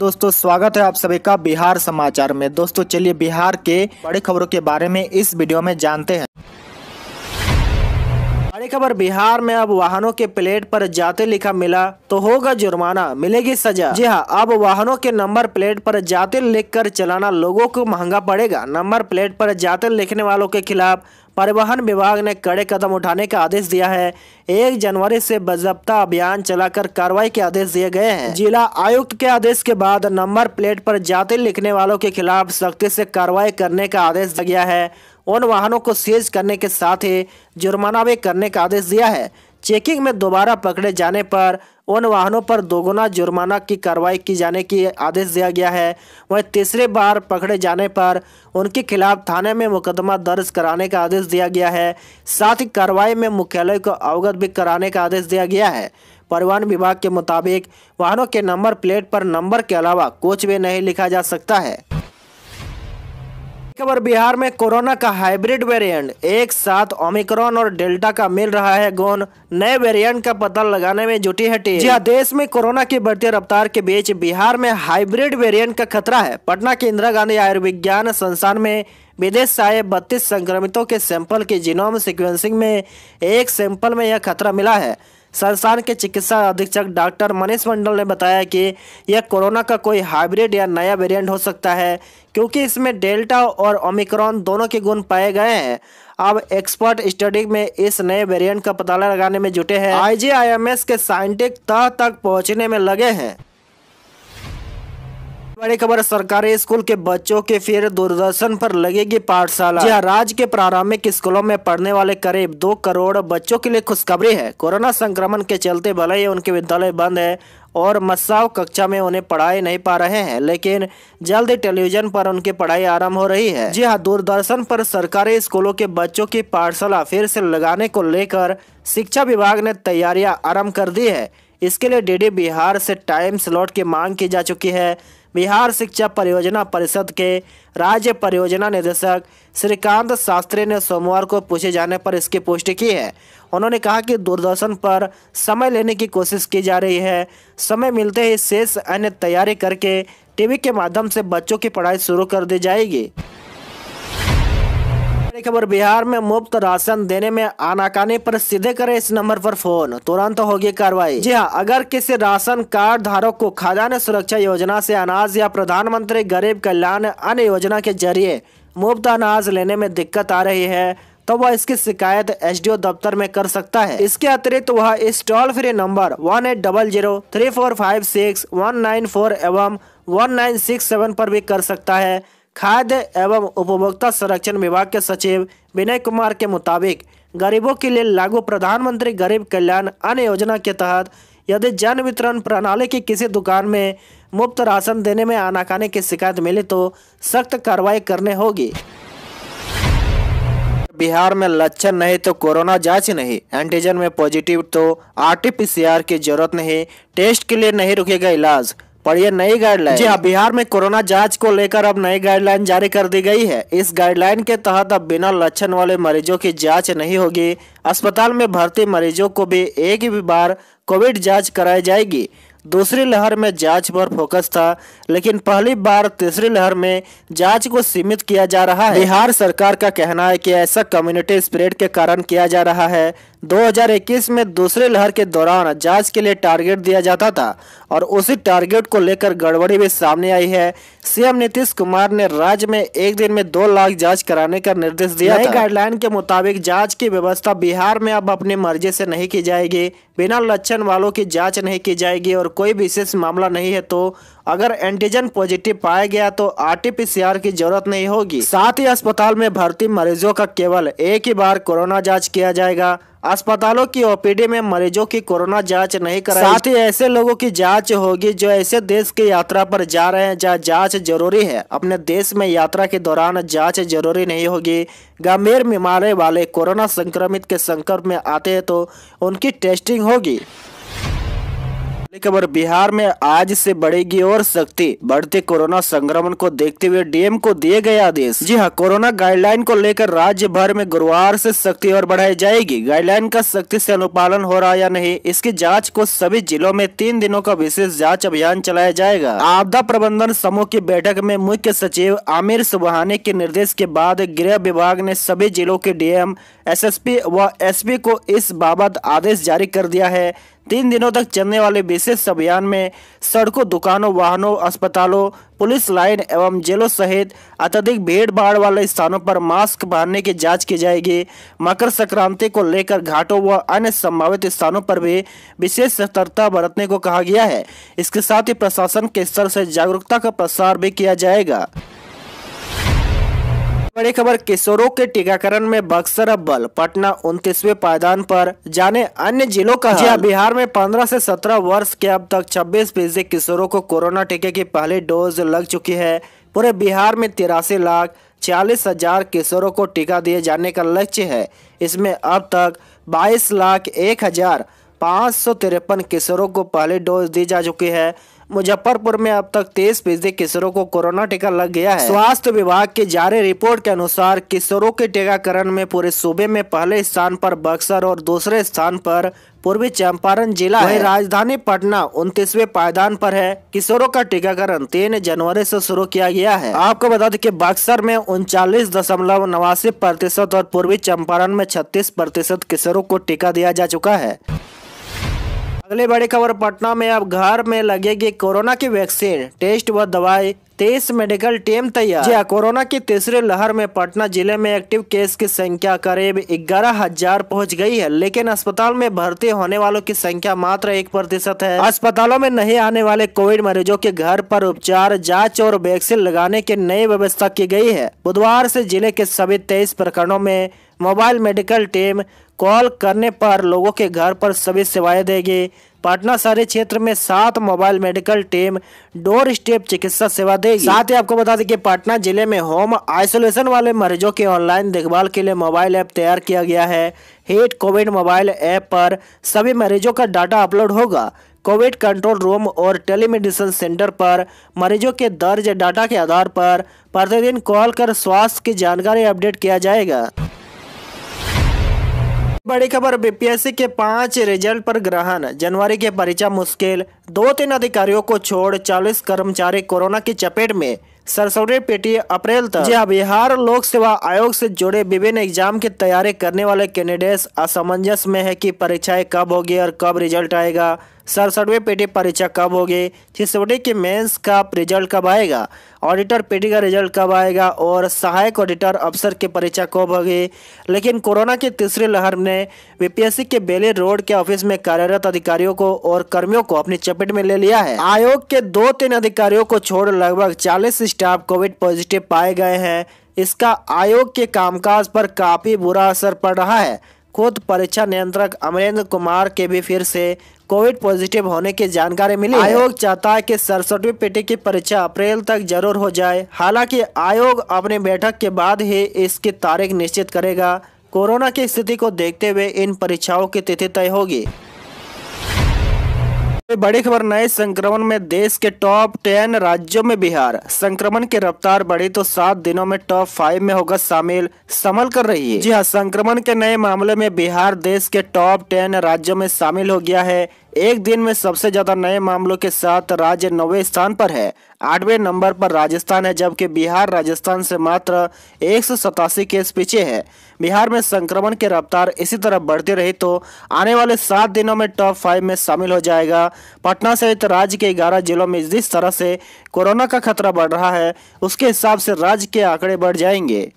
दोस्तों स्वागत है आप सभी का बिहार समाचार में दोस्तों चलिए बिहार के बड़ी खबरों के बारे में इस वीडियो में जानते हैं बड़ी खबर बिहार में अब वाहनों के प्लेट पर जाते लिखा मिला तो होगा जुर्माना मिलेगी सजा जी हाँ अब वाहनों के नंबर प्लेट पर जाते लिखकर चलाना लोगों को महंगा पड़ेगा नंबर प्लेट पर जाते लिखने वालों के खिलाफ परिवहन विभाग ने कड़े कदम उठाने का आदेश दिया है एक जनवरी से बजबता अभियान चलाकर कार्रवाई के आदेश दिए गए हैं जिला आयुक्त के आदेश के बाद नंबर प्लेट पर जाति लिखने वालों के खिलाफ सख्ती से कार्रवाई करने का आदेश दिया गया है उन वाहनों को सीज करने के साथ ही जुर्माना भी करने का आदेश दिया है चेकिंग में दोबारा पकड़े जाने पर उन वाहनों पर दोगुना जुर्माना की कार्रवाई की जाने की आदेश दिया गया है वहीं तीसरे बार पकड़े जाने पर उनके खिलाफ थाने में मुकदमा दर्ज कराने का आदेश दिया गया है साथ ही कार्रवाई में मुख्यालय को अवगत भी कराने का आदेश दिया गया है परिवहन विभाग के मुताबिक वाहनों के नंबर प्लेट पर नंबर के अलावा कोच भी नहीं लिखा जा सकता है खबर बिहार में कोरोना का हाइब्रिड वेरिएंट एक साथ ओमिक्रॉन और डेल्टा का मिल रहा है गोन नए वेरिएंट का पता लगाने में जुटी है टीम जी हाँ, देश में कोरोना की बढ़ती रफ्तार के बीच बिहार में हाइब्रिड वेरिएंट का खतरा है पटना के इंदिरा गांधी आयुर्विज्ञान संस्थान में विदेश से आए बत्तीस संक्रमितों के सैंपल के जीनोम सिक्वेंसिंग में एक सैंपल में यह खतरा मिला है संस्थान के चिकित्सा अधीक्षक डॉक्टर मनीष मंडल ने बताया कि यह कोरोना का कोई हाइब्रिड या नया वेरिएंट हो सकता है क्योंकि इसमें डेल्टा और ओमिक्रॉन दोनों के गुण पाए गए हैं अब एक्सपर्ट स्टडी में इस नए वेरिएंट का पता लगाने में जुटे हैं आईजीआईएमएस के साइंटिक तह तक पहुंचने में लगे हैं बड़ी खबर सरकारी स्कूल के बच्चों के फिर दूरदर्शन पर लगेगी पाठशाला जी हाँ, राज्य के प्रारंभिक स्कूलों में पढ़ने वाले करीब दो करोड़ बच्चों के लिए खुशखबरी है कोरोना संक्रमण के चलते भले ही उनके विद्यालय बंद है और मसाव कक्षा में उन्हें पढ़ाई नहीं पा रहे हैं लेकिन जल्द टेलीविजन पर उनकी पढ़ाई आरंभ हो रही है जी हाँ दूरदर्शन पर सरकारी स्कूलों के बच्चों की पाठशाला फिर से लगाने को लेकर शिक्षा विभाग ने तैयारियां आरम्भ कर दी है इसके लिए डीडी बिहार से टाइम स्लॉट की मांग की जा चुकी है बिहार शिक्षा परियोजना परिषद के राज्य परियोजना निदेशक श्रीकांत शास्त्री ने सोमवार को पूछे जाने पर इसकी पुष्टि की है उन्होंने कहा कि दूरदर्शन पर समय लेने की कोशिश की जा रही है समय मिलते ही शेष अन्य तैयारी करके टीवी के माध्यम से बच्चों की पढ़ाई शुरू कर दी जाएगी बड़ी खबर बिहार में मुफ्त राशन देने में आनाकानी पर सीधे करें इस नंबर पर फोन तुरंत तो होगी कार्रवाई जी हाँ अगर किसी राशन कार्ड धारक को खाद्यान्न सुरक्षा योजना से अनाज या प्रधानमंत्री गरीब कल्याण अन्य योजना के जरिए मुफ्त अनाज लेने में दिक्कत आ रही है तो वह इसकी शिकायत एस दफ्तर में कर सकता है इसके अतिरिक्त वह इस toll free number one eight double zero three four five six one nine four एवं वन नाइन सिक्स सेवन पर भी कर सकता है खाद्य एवं उपभोक्ता संरक्षण विभाग के सचिव विनय कुमार के मुताबिक गरीबों के लिए लागू प्रधानमंत्री गरीब कल्याण अन्न योजना के तहत यदि जन वितरण प्रणाली की किसी दुकान में मुफ्त राशन देने में आनाकानी की शिकायत मिली तो सख्त कार्रवाई करने होगी बिहार में लक्षण नहीं तो कोरोना जांच नहीं एंटीजन में पॉजिटिव तो आर की जरूरत नहीं टेस्ट के लिए नहीं रुकेगा इलाज पर यह नई गाइडलाइन जी हाँ बिहार में कोरोना जांच को लेकर अब नई गाइडलाइन जारी कर दी गई है इस गाइडलाइन के तहत अब बिना लक्षण वाले मरीजों की जांच नहीं होगी अस्पताल में भर्ती मरीजों को भी एक ही बार कोविड जांच कराई जाएगी दूसरी लहर में जांच पर फोकस था लेकिन पहली बार तीसरी लहर में जांच को सीमित किया जा रहा है बिहार सरकार का कहना है कि ऐसा कम्युनिटी स्प्रेड के कारण किया जा रहा है 2021 में दूसरी लहर के दौरान जांच के लिए टारगेट दिया जाता था और उसी टारगेट को लेकर गड़बड़ी भी सामने आई है सीएम नीतीश कुमार ने राज्य में एक दिन में दो लाख जांच कराने का निर्देश दिया नई गाइडलाइन के मुताबिक जांच की व्यवस्था बिहार में अब अपनी मर्जी से नहीं की जाएगी बिना लक्षण वालों की जांच नहीं की जाएगी और कोई विशेष मामला नहीं है तो अगर एंटीजन पॉजिटिव पाया गया तो आरटीपीसीआर की जरूरत नहीं होगी साथ ही अस्पताल में भर्ती मरीजों का केवल एक ही बार कोरोना जांच किया जाएगा अस्पतालों की ओपीडी में मरीजों की कोरोना जांच नहीं कराई साथ ही ऐसे लोगों की जांच होगी जो ऐसे देश की यात्रा पर जा रहे हैं जहां जांच जरूरी है अपने देश में यात्रा के दौरान जांच जरूरी नहीं होगी गंभीर बीमारी वाले कोरोना संक्रमित के संकट में आते हैं तो उनकी टेस्टिंग होगी पहली खबर बिहार में आज से बढ़ेगी और सख्ती बढ़ते कोरोना संक्रमण को देखते हुए डीएम को दिए गए आदेश जी हाँ कोरोना गाइडलाइन को लेकर राज्य भर में गुरुवार से सख्ती और बढ़ाई जाएगी गाइडलाइन का सख्ती से अनुपालन हो रहा या नहीं इसकी जांच को सभी जिलों में तीन दिनों का विशेष जाँच अभियान चलाया जाएगा आपदा प्रबंधन समूह की बैठक में मुख्य सचिव आमिर सुबहानी के निर्देश के बाद गृह विभाग ने सभी जिलों के डीएम एसएसपी व एस को इस बाबत आदेश जारी कर दिया है तीन दिनों तक चलने वाले विशेष अभियान में सड़कों दुकानों वाहनों अस्पतालों पुलिस लाइन एवं जेलों सहित अत्यधिक भीड़ भाड़ वाले स्थानों पर मास्क पहनने की जांच की जाएगी मकर संक्रांति को लेकर घाटों व अन्य संभावित स्थानों पर भी विशेष सतर्कता बरतने को कहा गया है इसके साथ ही प्रशासन के स्तर से जागरूकता का प्रसार भी किया जाएगा बड़ी खबर किशोरों के टीकाकरण में बक्सर अब्बल पटना उनतीसवे पायदान पर जाने अन्य जिलों का जी हाँ, बिहार में 15 से 17 वर्ष के अब तक 26 फीसदी किशोरों को कोरोना टीके की पहली डोज लग चुकी है पूरे बिहार में तिरासी लाख छियालीस हजार किशोरों को टीका दिए जाने का लक्ष्य है इसमें अब तक बाईस लाख एक हजार पाँच सौ तिरपन किशोरों को पहली डोज दी जा चुकी है मुजफ्फरपुर में अब तक तेईस फीसदी किशोरों को कोरोना टीका लग गया है स्वास्थ्य विभाग की जारी रिपोर्ट के अनुसार किशोरों के टीकाकरण में पूरे सूबे में पहले स्थान पर बक्सर और दूसरे स्थान पर पूर्वी चंपारण जिला है राजधानी पटना उनतीसवे पायदान पर है किशोरों का टीकाकरण तीन जनवरी से शुरू किया गया है आपको बता दें कि बक्सर में उनचालीस दशमलव नवासी प्रतिशत और पूर्वी चंपारण में छत्तीस प्रतिशत किशोरों को टीका दिया जा चुका है अगले बड़ी खबर पटना में अब घर में लगेगी कोरोना की वैक्सीन टेस्ट व दवाई तेईस मेडिकल टीम तैयार जी हाँ, कोरोना की तीसरी लहर में पटना जिले में एक्टिव केस की संख्या करीब ग्यारह हजार पहुँच गई है लेकिन अस्पताल में भर्ती होने वालों की संख्या मात्र एक प्रतिशत है अस्पतालों में नहीं आने वाले कोविड मरीजों के घर पर उपचार जांच और वैक्सीन लगाने की नई व्यवस्था की गई है बुधवार से जिले के सभी तेईस प्रकरणों में मोबाइल मेडिकल टीम कॉल करने पर लोगों के घर पर सभी सेवाएं देगी पटना शहरी क्षेत्र में सात mobile medical team doorstep चिकित्सा सेवा देगी साथ ही आपको बता दें कि पटना जिले में होम आइसोलेशन वाले मरीजों के ऑनलाइन देखभाल के लिए मोबाइल ऐप तैयार किया गया है हेट कोविड मोबाइल ऐप पर सभी मरीजों का डाटा अपलोड होगा कोविड कंट्रोल रूम और टेलीमेडिसिन सेंटर पर मरीजों के दर्ज डाटा के आधार पर प्रतिदिन कॉल कर स्वास्थ्य की जानकारी अपडेट किया जाएगा बड़ी खबर बीपीएससी के पांच रिजल्ट पर ग्रहण जनवरी की परीक्षा मुश्किल दो तीन अधिकारियों को छोड़ चालीस कर्मचारी कोरोना की चपेट में सरसौरी पेटी अप्रैल तक हाँ, बिहार लोक सेवा आयोग से जुड़े विभिन्न एग्जाम की तैयारी करने वाले कैंडिडेट असमंजस में है कि परीक्षाएं कब होगी और कब रिजल्ट आएगा सड़सठवें पेटी परीक्षा कब होगी छिसवटी की मेंस का रिजल्ट कब आएगा ऑडिटर पेटी का रिजल्ट कब आएगा और सहायक ऑडिटर अफसर की परीक्षा कब होगी लेकिन कोरोना की तीसरी लहर ने बीपीएससी के बेली रोड के ऑफिस में कार्यरत अधिकारियों को और कर्मियों को अपनी चपेट में ले लिया है आयोग के दो तीन अधिकारियों को छोड़ लगभग चालीस स्टाफ कोविड पॉजिटिव पाए गए हैं इसका आयोग के कामकाज पर काफी बुरा असर पड़ रहा है खुद परीक्षा नियंत्रक अमरेंद्र कुमार के भी फिर से कोविड पॉजिटिव होने की जानकारी मिली आयोग चाहता है कि सरसठवीं पेटी की परीक्षा अप्रैल तक जरूर हो जाए हालांकि आयोग अपनी बैठक के बाद ही इसकी तारीख निश्चित करेगा कोरोना की स्थिति को देखते हुए इन परीक्षाओं की तिथि तय होगी बड़ी खबर नए संक्रमण में देश के टॉप टेन राज्यों में बिहार संक्रमण की रफ्तार बढ़ी तो सात दिनों में टॉप फाइव में होगा शामिल संभल कर रही है जी हाँ संक्रमण के नए मामले में बिहार देश के टॉप टेन राज्यों में शामिल हो गया है एक दिन में सबसे ज्यादा नए मामलों के साथ राज्य नौवे स्थान पर है आठवें नंबर पर राजस्थान है जबकि बिहार राजस्थान से मात्र एक केस पीछे है बिहार में संक्रमण की रफ्तार इसी तरह बढ़ती रही तो आने वाले सात दिनों में टॉप फाइव में शामिल हो जाएगा पटना सहित राज्य के ग्यारह जिलों में जिस तरह से कोरोना का खतरा बढ़ रहा है उसके हिसाब से राज्य के आंकड़े बढ़ जाएंगे